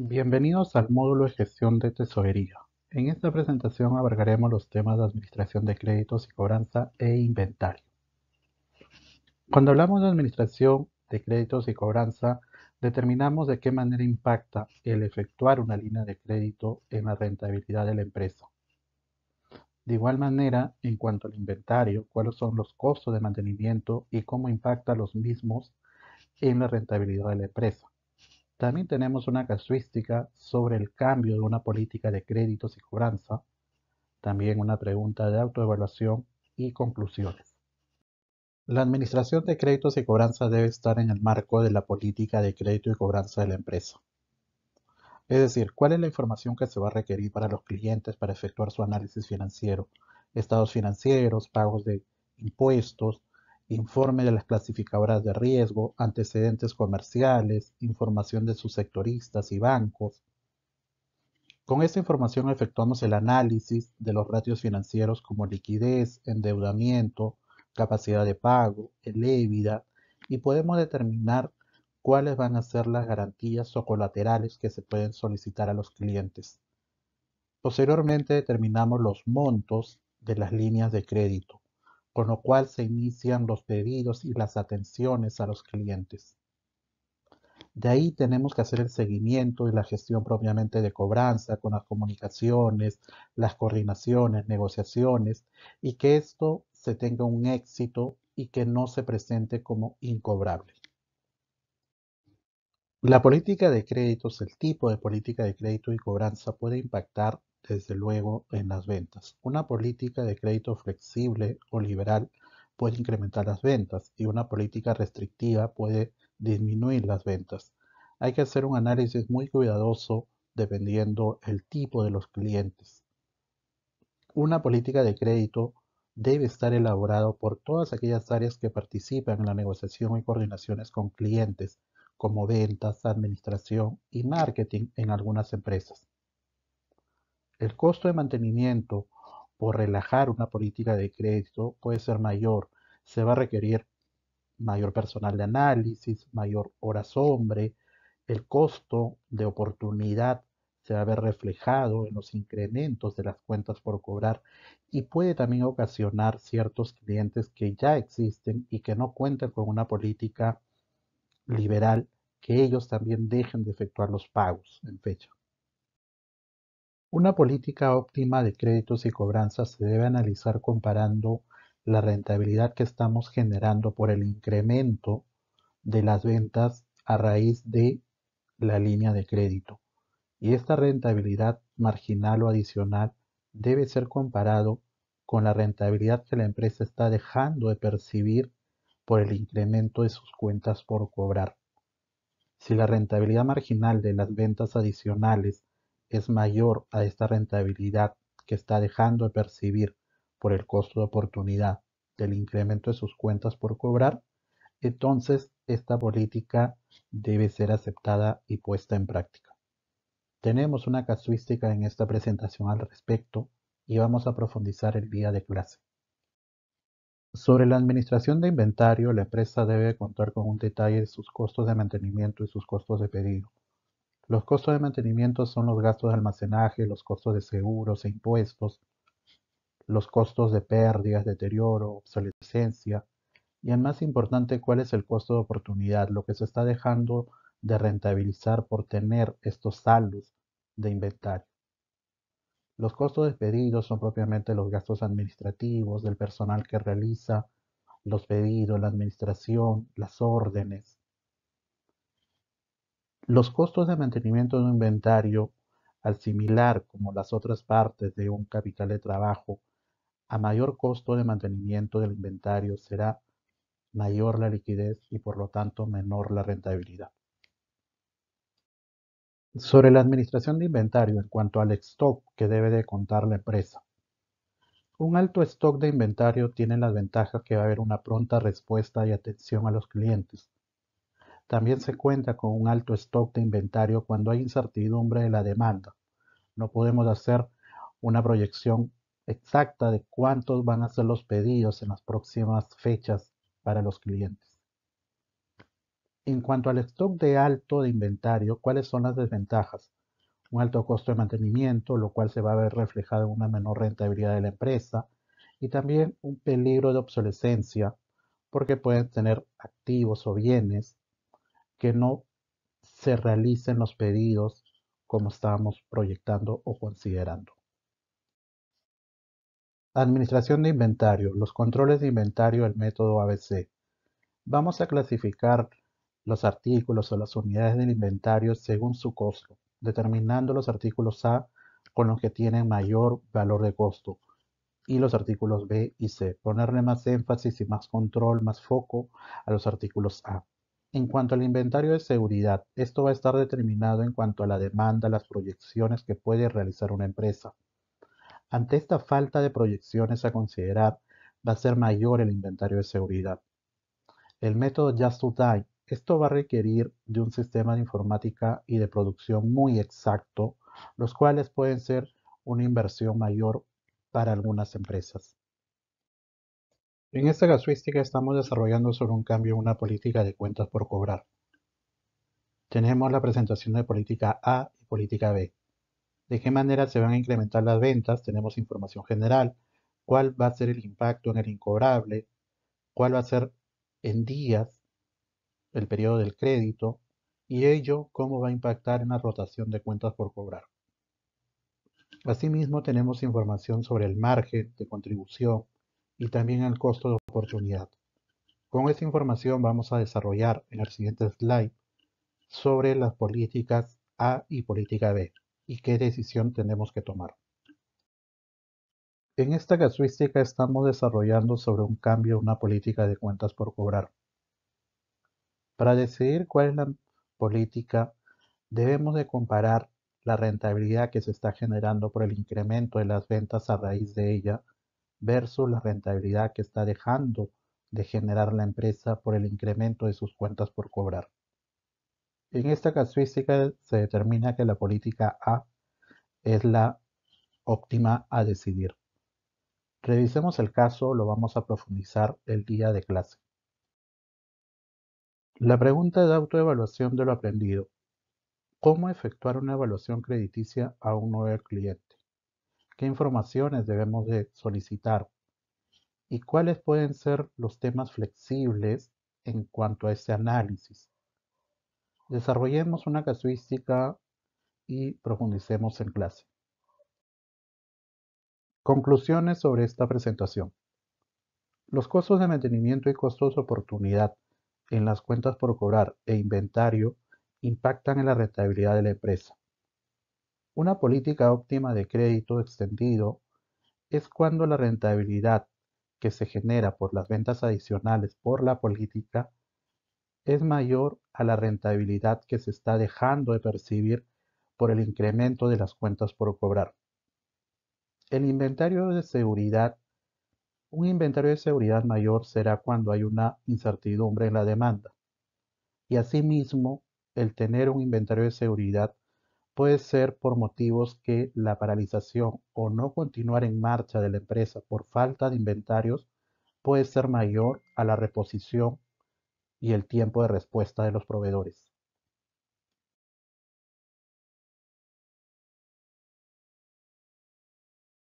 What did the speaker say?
Bienvenidos al módulo de gestión de tesorería. En esta presentación abarcaremos los temas de administración de créditos y cobranza e inventario. Cuando hablamos de administración de créditos y cobranza, determinamos de qué manera impacta el efectuar una línea de crédito en la rentabilidad de la empresa. De igual manera, en cuanto al inventario, cuáles son los costos de mantenimiento y cómo impacta los mismos en la rentabilidad de la empresa. También tenemos una casuística sobre el cambio de una política de créditos y cobranza, también una pregunta de autoevaluación y conclusiones. La administración de créditos y cobranza debe estar en el marco de la política de crédito y cobranza de la empresa. Es decir, cuál es la información que se va a requerir para los clientes para efectuar su análisis financiero, estados financieros, pagos de impuestos, informe de las clasificadoras de riesgo, antecedentes comerciales, información de sus sectoristas y bancos. Con esta información efectuamos el análisis de los ratios financieros como liquidez, endeudamiento, capacidad de pago, el y podemos determinar cuáles van a ser las garantías o colaterales que se pueden solicitar a los clientes. Posteriormente determinamos los montos de las líneas de crédito con lo cual se inician los pedidos y las atenciones a los clientes. De ahí tenemos que hacer el seguimiento y la gestión propiamente de cobranza con las comunicaciones, las coordinaciones, negociaciones y que esto se tenga un éxito y que no se presente como incobrable. La política de créditos, el tipo de política de crédito y cobranza puede impactar desde luego, en las ventas. Una política de crédito flexible o liberal puede incrementar las ventas y una política restrictiva puede disminuir las ventas. Hay que hacer un análisis muy cuidadoso dependiendo el tipo de los clientes. Una política de crédito debe estar elaborado por todas aquellas áreas que participan en la negociación y coordinaciones con clientes, como ventas, administración y marketing en algunas empresas. El costo de mantenimiento por relajar una política de crédito puede ser mayor. Se va a requerir mayor personal de análisis, mayor horas hombre. El costo de oportunidad se va a ver reflejado en los incrementos de las cuentas por cobrar y puede también ocasionar ciertos clientes que ya existen y que no cuentan con una política liberal que ellos también dejen de efectuar los pagos en fecha. Una política óptima de créditos y cobranzas se debe analizar comparando la rentabilidad que estamos generando por el incremento de las ventas a raíz de la línea de crédito. Y esta rentabilidad marginal o adicional debe ser comparado con la rentabilidad que la empresa está dejando de percibir por el incremento de sus cuentas por cobrar. Si la rentabilidad marginal de las ventas adicionales es mayor a esta rentabilidad que está dejando de percibir por el costo de oportunidad del incremento de sus cuentas por cobrar, entonces esta política debe ser aceptada y puesta en práctica. Tenemos una casuística en esta presentación al respecto y vamos a profundizar el día de clase. Sobre la administración de inventario, la empresa debe contar con un detalle de sus costos de mantenimiento y sus costos de pedido los costos de mantenimiento son los gastos de almacenaje, los costos de seguros e impuestos, los costos de pérdidas, deterioro, obsolescencia y el más importante, cuál es el costo de oportunidad, lo que se está dejando de rentabilizar por tener estos saldos de inventario. Los costos de pedidos son propiamente los gastos administrativos del personal que realiza los pedidos, la administración, las órdenes, los costos de mantenimiento de un inventario, al similar como las otras partes de un capital de trabajo, a mayor costo de mantenimiento del inventario será mayor la liquidez y por lo tanto menor la rentabilidad. Sobre la administración de inventario en cuanto al stock que debe de contar la empresa. Un alto stock de inventario tiene la ventaja que va a haber una pronta respuesta y atención a los clientes, también se cuenta con un alto stock de inventario cuando hay incertidumbre de la demanda. No podemos hacer una proyección exacta de cuántos van a ser los pedidos en las próximas fechas para los clientes. En cuanto al stock de alto de inventario, ¿cuáles son las desventajas? Un alto costo de mantenimiento, lo cual se va a ver reflejado en una menor rentabilidad de la empresa, y también un peligro de obsolescencia, porque pueden tener activos o bienes que no se realicen los pedidos como estábamos proyectando o considerando. Administración de inventario. Los controles de inventario el método ABC. Vamos a clasificar los artículos o las unidades del inventario según su costo, determinando los artículos A con los que tienen mayor valor de costo y los artículos B y C. Ponerle más énfasis y más control, más foco a los artículos A. En cuanto al inventario de seguridad, esto va a estar determinado en cuanto a la demanda, las proyecciones que puede realizar una empresa. Ante esta falta de proyecciones a considerar, va a ser mayor el inventario de seguridad. El método Just to Die, esto va a requerir de un sistema de informática y de producción muy exacto, los cuales pueden ser una inversión mayor para algunas empresas. En esta casuística estamos desarrollando sobre un cambio en una política de cuentas por cobrar. Tenemos la presentación de política A y política B. ¿De qué manera se van a incrementar las ventas? Tenemos información general. ¿Cuál va a ser el impacto en el incobrable? ¿Cuál va a ser en días el periodo del crédito? Y ello, ¿cómo va a impactar en la rotación de cuentas por cobrar? Asimismo, tenemos información sobre el margen de contribución, y también el costo de oportunidad. Con esta información vamos a desarrollar en el siguiente slide sobre las políticas A y política B y qué decisión tenemos que tomar. En esta casuística estamos desarrollando sobre un cambio una política de cuentas por cobrar. Para decidir cuál es la política, debemos de comparar la rentabilidad que se está generando por el incremento de las ventas a raíz de ella versus la rentabilidad que está dejando de generar la empresa por el incremento de sus cuentas por cobrar. En esta casuística se determina que la política A es la óptima a decidir. Revisemos el caso, lo vamos a profundizar el día de clase. La pregunta de autoevaluación de lo aprendido. ¿Cómo efectuar una evaluación crediticia a un nuevo cliente? qué informaciones debemos de solicitar y cuáles pueden ser los temas flexibles en cuanto a este análisis. Desarrollemos una casuística y profundicemos en clase. Conclusiones sobre esta presentación. Los costos de mantenimiento y costos de oportunidad en las cuentas por cobrar e inventario impactan en la rentabilidad de la empresa. Una política óptima de crédito extendido es cuando la rentabilidad que se genera por las ventas adicionales por la política es mayor a la rentabilidad que se está dejando de percibir por el incremento de las cuentas por cobrar. El inventario de seguridad, un inventario de seguridad mayor será cuando hay una incertidumbre en la demanda. Y asimismo, el tener un inventario de seguridad puede ser por motivos que la paralización o no continuar en marcha de la empresa por falta de inventarios puede ser mayor a la reposición y el tiempo de respuesta de los proveedores.